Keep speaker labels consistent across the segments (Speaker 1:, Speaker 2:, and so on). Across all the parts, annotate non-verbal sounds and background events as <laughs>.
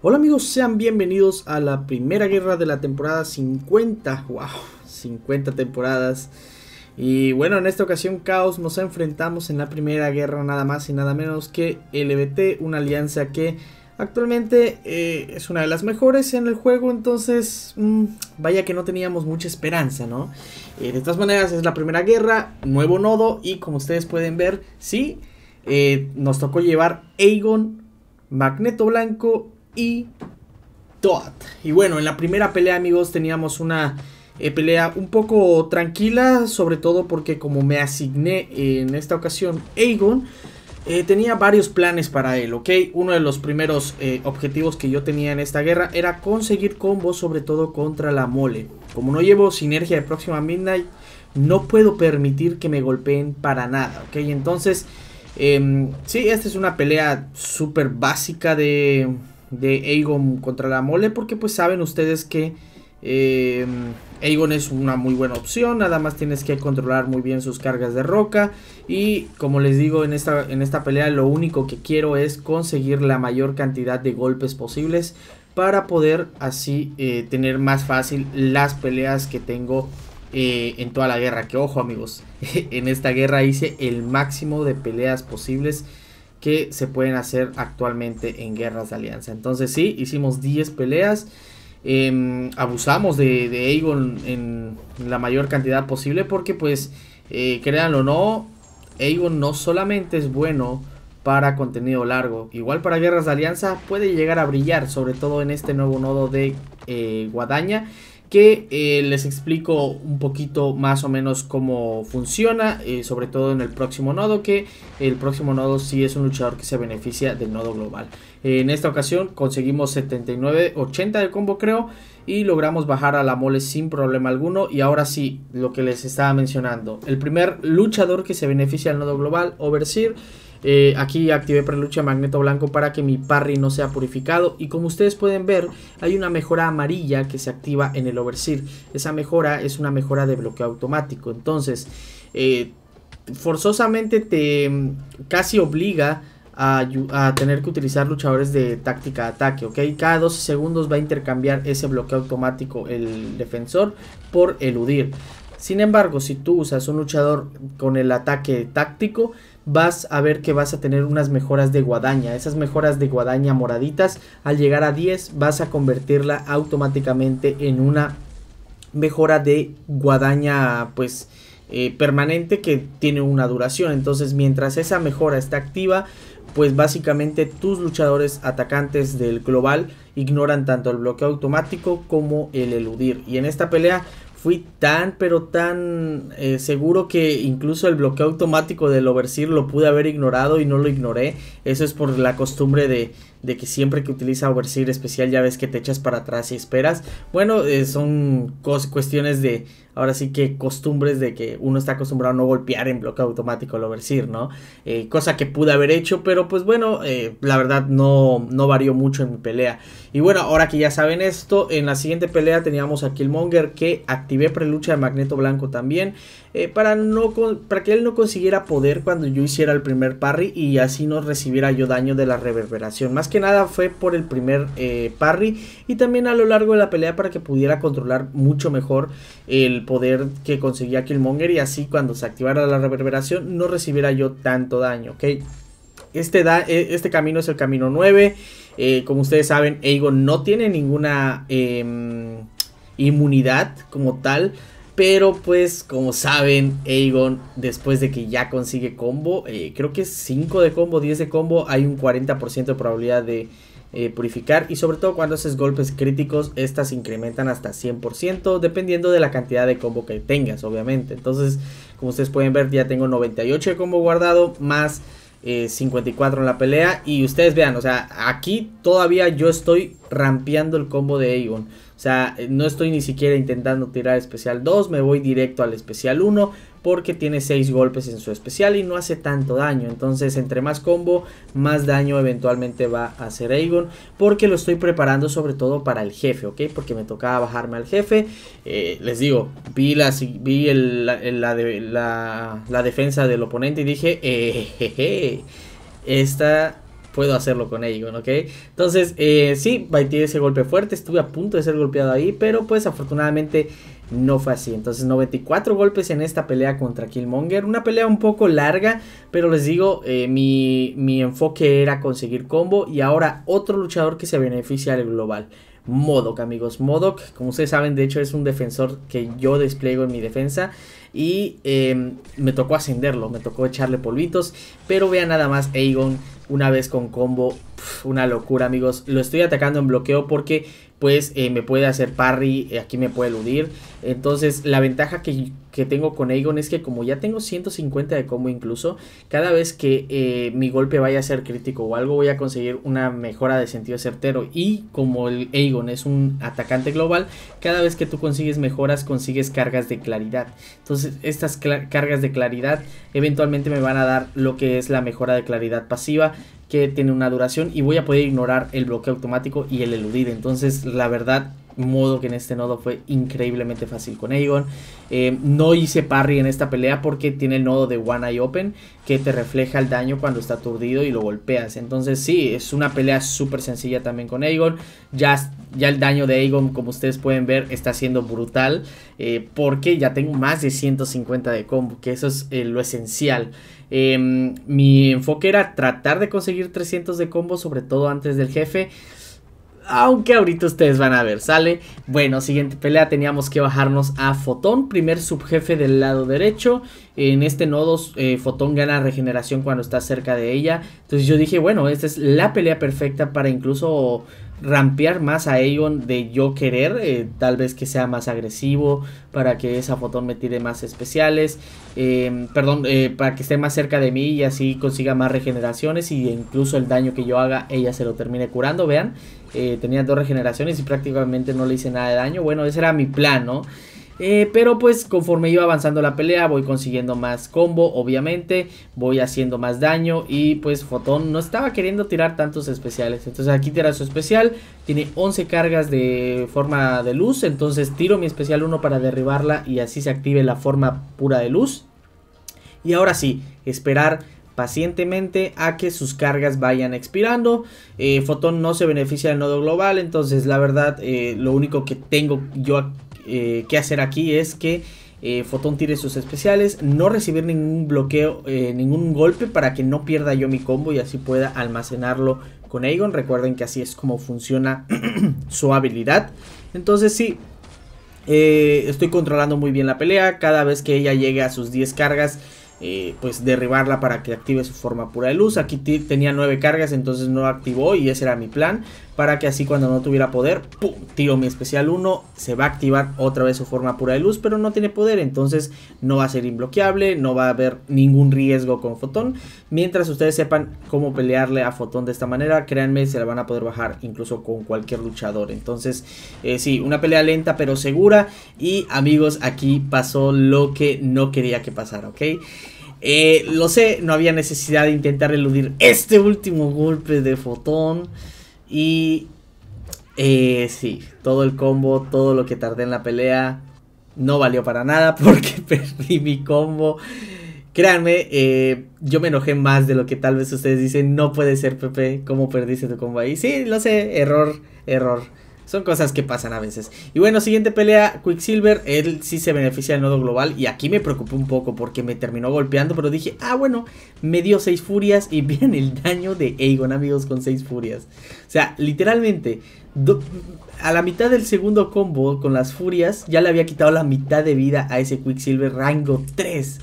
Speaker 1: Hola amigos, sean bienvenidos a la primera guerra de la temporada 50. ¡Wow! 50 temporadas. Y bueno, en esta ocasión Caos nos enfrentamos en la primera guerra nada más y nada menos que LBT, una alianza que actualmente eh, es una de las mejores en el juego, entonces mm, vaya que no teníamos mucha esperanza, ¿no? Eh, de todas maneras es la primera guerra, nuevo nodo y como ustedes pueden ver, sí, eh, nos tocó llevar Aegon, Magneto Blanco y Toad. Y bueno, en la primera pelea, amigos, teníamos una eh, pelea un poco tranquila, sobre todo porque como me asigné en esta ocasión Aegon, eh, tenía varios planes para él, ¿ok? Uno de los primeros eh, objetivos que yo tenía en esta guerra era conseguir combos, sobre todo contra la mole. Como no llevo sinergia de próxima Midnight, no puedo permitir que me golpeen para nada, ¿ok? Entonces, em, sí, esta es una pelea súper básica de de Aegon contra la mole, porque pues saben ustedes que em, Aegon es una muy buena opción, nada más tienes que controlar muy bien sus cargas de roca y como les digo en esta, en esta pelea lo único que quiero es conseguir la mayor cantidad de golpes posibles para poder así eh, tener más fácil las peleas que tengo eh, en toda la guerra. Que ojo amigos, <laughs> en esta guerra hice el máximo de peleas posibles que se pueden hacer actualmente en guerras de alianza. Entonces sí, hicimos 10 peleas. Em, abusamos de, de Aegon en la mayor cantidad posible porque pues, eh, créanlo o no, Aegon no solamente es bueno para contenido largo, igual para guerras de alianza puede llegar a brillar, sobre todo en este nuevo nodo de eh, Guadaña que eh, les explico un poquito más o menos cómo funciona, eh, sobre todo en el próximo nodo, que el próximo nodo sí es un luchador que se beneficia del nodo global. En esta ocasión conseguimos 79-80 de combo creo y logramos bajar a la mole sin problema alguno y ahora sí, lo que les estaba mencionando, el primer luchador que se beneficia del nodo global, Overseer, eh, aquí activé prelucha magneto blanco para que mi parry no sea purificado. Y como ustedes pueden ver, hay una mejora amarilla que se activa en el overseer. Esa mejora es una mejora de bloqueo automático. Entonces, eh, forzosamente te mm, casi obliga a, tener que utilizar luchadores de táctica de ataque, Cada 12 segundos va a intercambiar ese bloqueo automático el defensor por eludir. Sin embargo, si tú usas un luchador con el ataque táctico, vas a ver que vas a tener unas mejoras de guadaña. Esas mejoras de guadaña moraditas, al llegar a 10, vas a convertirla automáticamente en una mejora de guadaña, pues... Eh, permanente que tiene una duración entonces mientras esa mejora está activa pues básicamente tus luchadores atacantes del global ignoran tanto el bloqueo automático como el eludir. Y en esta pelea fui tan, pero tan eh, seguro que incluso el bloqueo automático del overseer lo pude haber ignorado y no lo ignoré. Eso es por la costumbre de, de que siempre que utiliza Overseer especial ya ves que te echas para atrás y esperas. Bueno, eh, son cuestiones de, ahora sí que costumbres de que uno está acostumbrado a no golpear en bloque automático el Overseer, ¿no? Eh, cosa que pude haber hecho, pero pues bueno, eh, la verdad no, no varió mucho en mi pelea. Y bueno, ahora que ya saben esto, en la siguiente pelea teníamos a Killmonger que activé prelucha de Magneto Blanco también. para, no para que él no consiguiera poder cuando yo hiciera el primer parry y así no recibiera yo daño de la reverberación. Más que nada fue por el primer eh, parry y también a lo largo de la pelea para que pudiera controlar mucho mejor el poder que conseguía Killmonger y así cuando se activara la reverberación no recibiera yo tanto daño, ¿ok? Este, da, e, este camino es el camino 9. Eh, como ustedes saben, Aegon no tiene ninguna em, inmunidad como tal pero pues como saben, Aegon después de que ya consigue combo, eh, creo que es 5 de combo, 10 de combo, hay un 40% de probabilidad de eh, purificar. Y sobre todo cuando haces golpes críticos, estas incrementan hasta 100% dependiendo de la cantidad de combo que tengas, obviamente. Entonces, como ustedes pueden ver, ya tengo 98 de combo guardado más 54 eh, en la pelea. Y ustedes vean, o sea, aquí todavía yo estoy rampeando el combo de Avon. O sea, eh, no estoy ni siquiera intentando tirar especial 2, me voy directo al especial 1 porque tiene 6 golpes en su especial y no hace tanto daño. Entonces, entre más combo, más daño eventualmente va a hacer Aegon. Porque lo estoy preparando sobre todo para el jefe, ¿ok? Porque me tocaba bajarme al jefe. Eh, les digo, vi, la, vi la, defensa del oponente y dije, eh, esta puedo hacerlo con Aegon, ¿ok? Entonces, eh, sí, tirar ese golpe fuerte, estuve a punto de ser golpeado ahí, pero pues afortunadamente no fue así. Entonces 94 golpes en esta pelea contra Killmonger. Una pelea un poco larga, pero les digo, eh, mi, mi enfoque era conseguir combo y ahora otro luchador que se beneficia del global. Modok amigos. Modok como ustedes saben, de hecho es un defensor que yo despliego en mi defensa. Y eh, me tocó ascenderlo, me tocó echarle polvitos. Pero vean nada más Aegon una vez con combo, una locura amigos. Lo estoy atacando en bloqueo porque pues eh, me puede hacer parry, eh, aquí me puede eludir. Entonces la ventaja que que tengo con Aegon es que como ya tengo 150 de combo incluso, cada vez que eh, mi golpe vaya a ser crítico o algo voy a conseguir una mejora de sentido certero. Y como el Aegon es un atacante global, cada vez que tú consigues mejoras consigues cargas de claridad. Entonces estas cargas de claridad eventualmente me van a dar lo que es la mejora de claridad pasiva que tiene una duración y voy a poder ignorar el bloque automático y el eludir. Entonces la verdad modo que en este nodo fue increíblemente fácil con Aegon. Eh, no hice parry en esta pelea porque tiene el nodo de One Eye Open que te refleja el daño cuando está aturdido y lo golpeas. Entonces sí, es una pelea súper sencilla también con Aegon. Ya, ya el daño de Aegon, como ustedes pueden ver, está siendo brutal eh, porque ya tengo más de 150 de combo, que eso es eh, lo esencial. Em, mi enfoque era tratar de conseguir 300 de combo, sobre todo antes del jefe aunque ahorita ustedes van a ver, ¿sale? Bueno, siguiente pelea, teníamos que bajarnos a Fotón, primer subjefe del lado derecho. En este nodo, eh, Fotón gana regeneración cuando está cerca de ella. Entonces yo dije, bueno, esta es la pelea perfecta para incluso rampear más a Aeon de yo querer, eh, tal vez que sea más agresivo, para que esa fotón me tire más especiales, em, perdón, eh, para que esté más cerca de mí y así consiga más regeneraciones y incluso el daño que yo haga ella se lo termine curando, vean, eh, tenía dos regeneraciones y prácticamente no le hice nada de daño, bueno, ese era mi plan, ¿no? Eh, pero pues conforme iba avanzando la pelea voy consiguiendo más combo, obviamente. Voy haciendo más daño y pues Fotón no estaba queriendo tirar tantos especiales. Entonces aquí tira su especial. Tiene 11 cargas de forma de luz. Entonces tiro mi especial 1 para derribarla y así se active la forma pura de luz. Y ahora sí, esperar pacientemente a que sus cargas vayan expirando. Eh, Fotón no se beneficia del nodo global, entonces la verdad eh, lo único que tengo yo eh, que hacer aquí es que eh, Fotón tire sus especiales, no recibir ningún bloqueo, eh, ningún golpe para que no pierda yo mi combo y así pueda almacenarlo con Aegon. Recuerden que así es como funciona <clears throat> su habilidad. Entonces sí, estoy controlando muy bien la pelea. Cada vez que ella llegue a sus 10 cargas, eh, pues derribarla para que active su forma pura de luz. Aquí tenía 9 cargas, entonces no activó y ese era mi plan. Para que así cuando no tuviera poder, ¡pum! tiro mi especial 1, se va a activar otra vez su forma pura de luz, pero no tiene poder, entonces no va a ser imbloqueable, no va a haber ningún riesgo con Fotón. Mientras ustedes sepan cómo pelearle a Fotón de esta manera, créanme, se la van a poder bajar incluso con cualquier luchador. Entonces, eh, sí, una pelea lenta pero segura. Y amigos, aquí pasó lo que no quería que pasara, ¿ok? Eh, lo sé, no había necesidad de intentar eludir este último golpe de fotón. Y eh, sí, todo el combo, todo lo que tardé en la pelea, no valió para nada <laughs> porque perdí mi combo. Créanme, eh, yo me enojé más de lo que tal vez ustedes dicen. No puede ser, Pepe, ¿cómo perdiste tu combo ahí? Sí, lo sé, error, error. Son cosas que pasan a veces. Y bueno, siguiente pelea, Quicksilver, él sí se beneficia del nodo global y aquí me preocupó un poco porque me terminó golpeando, pero dije, ah bueno, me dio seis furias y bien <laughs> el daño de Aegon, amigos, con seis furias. O sea, literalmente, a la mitad del segundo combo con las furias, ya le había quitado la mitad de vida a ese Quicksilver rango 3.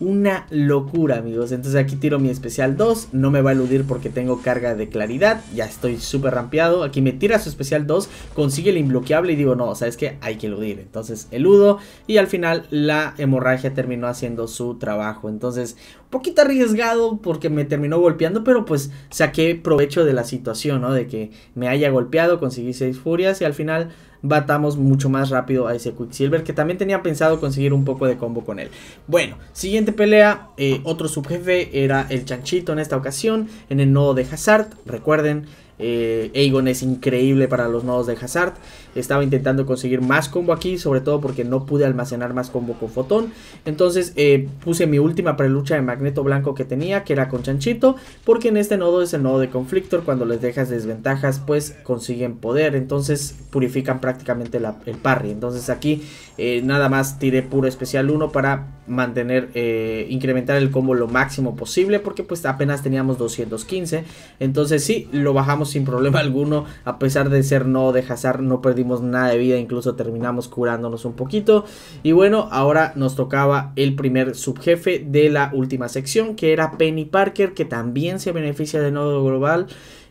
Speaker 1: Una locura, amigos. Entonces aquí tiro mi especial 2. No me va a eludir porque tengo carga de claridad. Ya estoy súper rampeado. Aquí me tira su especial 2. Consigue el imbloqueable y digo, no, sabes que hay que eludir. Entonces eludo y al final la hemorragia terminó haciendo su trabajo. Entonces, un poquito arriesgado porque me terminó golpeando, pero pues saqué provecho de la situación, ¿no? De que me haya golpeado, conseguí 6 furias y al final batamos mucho más rápido a ese Quicksilver, que también tenía pensado conseguir un poco de combo con él. Bueno, siguiente pelea, eh, otro subjefe era el chanchito en esta ocasión, en el nodo de Hazard, recuerden, eh, Aegon es increíble para los nodos de Hazard. Estaba intentando conseguir más combo aquí, sobre todo porque no pude almacenar más combo con Fotón. Entonces eh, puse mi última prelucha de Magneto Blanco que tenía, que era con Chanchito, porque en este nodo es el nodo de Conflictor. Cuando les dejas desventajas, pues consiguen poder. Entonces purifican prácticamente el parry. Entonces aquí eh, nada más tiré puro especial 1 para mantener, eh, incrementar el combo lo máximo posible, porque pues apenas teníamos 215. Entonces sí, lo bajamos sin problema <laughs> alguno, a pesar de ser nodo de Hazard, no perdí nada de vida, incluso terminamos curándonos un poquito. Y bueno, ahora nos tocaba el primer subjefe de la última sección, que era Penny Parker, que también se beneficia de nodo global.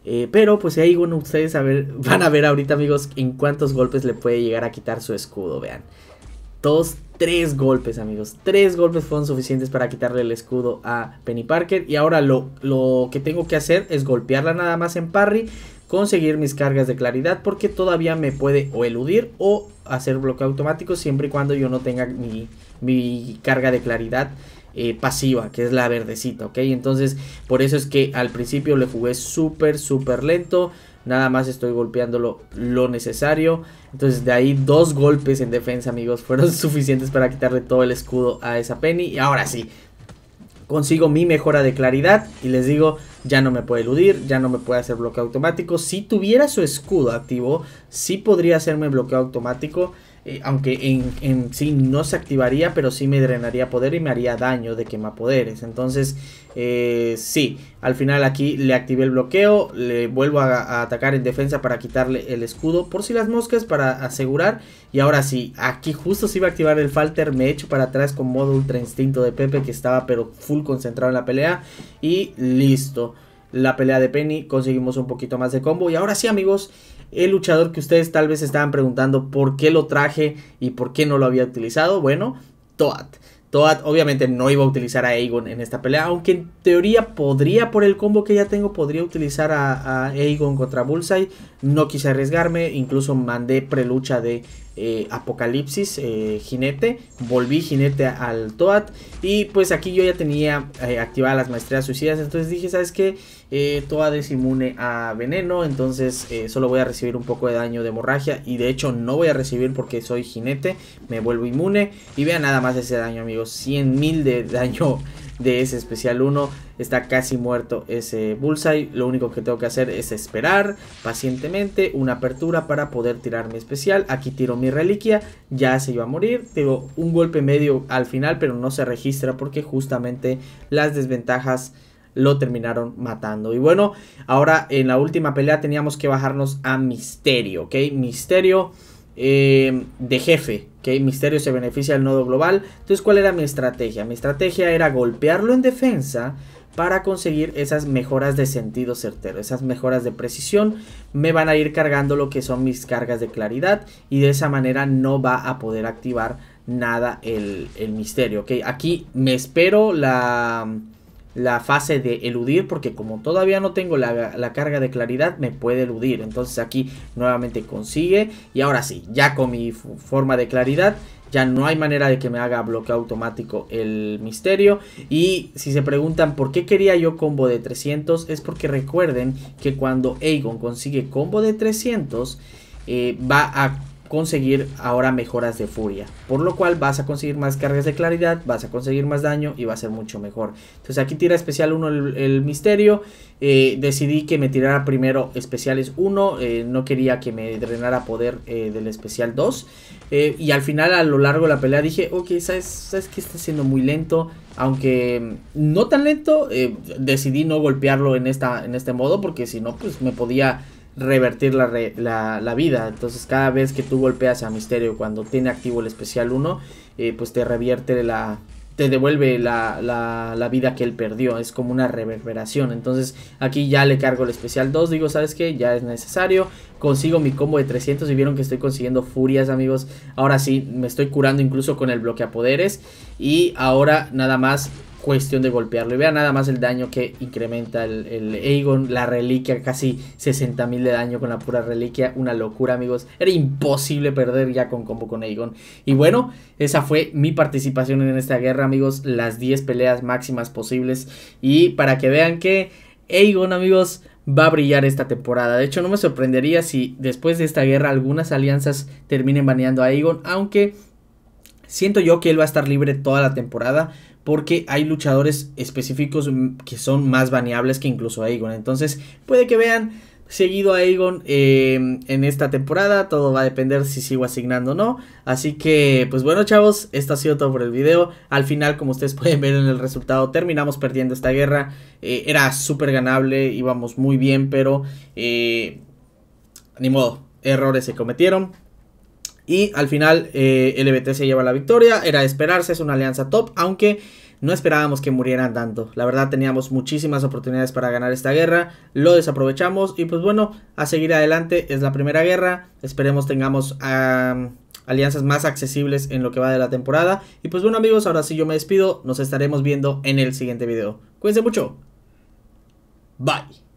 Speaker 1: Eh, pero pues ahí bueno, ustedes ver, <laughs> van a ver ahorita amigos en cuántos golpes le puede llegar a quitar su escudo, vean. Dos, tres golpes amigos, tres golpes fueron suficientes para quitarle el escudo a Penny Parker. Y ahora lo, lo que tengo que hacer es golpearla nada más en parry conseguir mis cargas de claridad porque todavía me puede o eludir o hacer bloqueo automático siempre y cuando yo no tenga mi, carga de claridad eh, pasiva, que es la verdecita, ¿ok? Entonces, por eso es que al principio le jugué súper, súper lento. Nada más estoy golpeándolo lo necesario. Entonces de ahí dos golpes en defensa, amigos, fueron <laughs> suficientes para quitarle todo el escudo a esa Penny. Y ahora sí, consigo mi mejora de claridad y les digo, ya no me puede eludir, ya no me puede hacer bloqueo automático. Si tuviera su escudo activo, sí podría hacerme bloqueo automático. Eh, aunque en, sí no se activaría, pero sí me drenaría poder y me haría daño de quemapoderes. Entonces, eh, sí, al final aquí le activé el bloqueo, le vuelvo a, atacar en defensa para quitarle el escudo por si las moscas para asegurar. Y ahora sí, aquí justo se iba a activar el falter, me echo para atrás con modo ultra instinto de Pepe que estaba pero full concentrado en la pelea y listo la pelea de Penny, conseguimos un poquito más de combo. Y ahora sí, amigos, el luchador que ustedes tal vez estaban preguntando por qué lo traje y por qué no lo había utilizado, bueno, Toad. Toad obviamente no iba a utilizar a Aegon en esta pelea, aunque en teoría podría, por el combo que ya tengo, podría utilizar a, a Aegon contra Bullseye. No quise arriesgarme, incluso mandé prelucha de eh, Apocalipsis, eh, jinete, volví jinete al Toad. Y pues aquí yo ya tenía eh, activadas las maestrías suicidas, entonces dije, ¿sabes qué? Eh, Toad es inmune a veneno, entonces eh, solo voy a recibir un poco de daño de hemorragia. Y de hecho no voy a recibir porque soy jinete, me vuelvo inmune. Y vean nada más ese daño, amigos. 100.000 de daño de ese especial 1. Está casi muerto ese bullseye. Lo único que tengo que hacer es esperar pacientemente una apertura para poder tirar mi especial. Aquí tiro mi reliquia. Ya se iba a morir. Tengo un golpe medio al final, pero no se registra porque justamente las desventajas lo terminaron matando. Y bueno, ahora en la última pelea teníamos que bajarnos a Misterio, ¿ok? Misterio eh, de jefe, ¿ok? Misterio se beneficia del nodo global. Entonces, ¿cuál era mi estrategia? Mi estrategia era golpearlo en defensa para conseguir esas mejoras de sentido certero, esas mejoras de precisión, me van a ir cargando lo que son mis cargas de claridad y de esa manera no va a poder activar nada el, el misterio, ¿ok? Aquí me espero la la fase de eludir porque como todavía no tengo la, carga de claridad me puede eludir entonces aquí nuevamente consigue y ahora sí ya con mi forma de claridad ya no hay manera de que me haga bloqueo automático el misterio y si se preguntan por qué quería yo combo de 300 es porque recuerden que cuando Aegon consigue combo de 300 eh, va a conseguir ahora mejoras de furia, por lo cual vas a conseguir más cargas de claridad, vas a conseguir más daño y va a ser mucho mejor. Entonces aquí tira especial 1 el, misterio, eh, decidí que me tirara primero especiales 1, eh, no quería que me drenara poder eh, del especial 2 y al final a lo largo de la pelea dije, ok, sabes, sabes que está siendo muy lento, aunque no tan lento, decidí no golpearlo en, esta, en este modo porque si no pues me podía revertir la, la, vida. Entonces cada vez que tú golpeas a Misterio cuando tiene activo el especial 1, eh, pues te revierte la... Te devuelve la, vida que él perdió. Es como una reverberación. Entonces aquí ya le cargo el especial 2. Digo, ¿sabes qué? Ya es necesario. Consigo mi combo de 300 y vieron que estoy consiguiendo furias, amigos. Ahora sí, me estoy curando incluso con el bloque a poderes Y ahora nada más cuestión de golpearlo. Y vean nada más el daño que incrementa el, el Aegon, la reliquia, casi 60.000 de daño con la pura reliquia. Una locura, amigos. Era imposible perder ya con combo con Aegon. Y bueno, esa fue mi participación en esta guerra, amigos. Las 10 peleas máximas posibles. Y para que vean que Aegon, amigos, va a brillar esta temporada. De hecho, no me sorprendería si después de esta guerra algunas alianzas terminen baneando a Aegon, aunque siento yo que él va a estar libre toda la temporada porque hay luchadores específicos mm, que son más baneables que incluso Aegon. Entonces puede que vean seguido a Aegon em, en esta temporada. Todo va a depender si sigo asignando o no. Así que, pues bueno, chavos, esto ha sido todo por el video. Al final, como ustedes <laughs> pueden ver en el resultado, terminamos perdiendo esta guerra. Eh, era súper ganable, íbamos muy bien, pero eh, ni modo, errores se cometieron. Y al final eh, LBT se lleva la victoria, era de esperarse, es una alianza top, aunque no esperábamos que murieran tanto. La verdad teníamos muchísimas oportunidades para ganar esta guerra, lo desaprovechamos y pues bueno, a seguir adelante, es la primera guerra, esperemos tengamos alianzas más accesibles en lo que va de la temporada. Y pues bueno amigos, ahora sí yo me despido, nos estaremos viendo en el siguiente video. Cuídense mucho. Bye.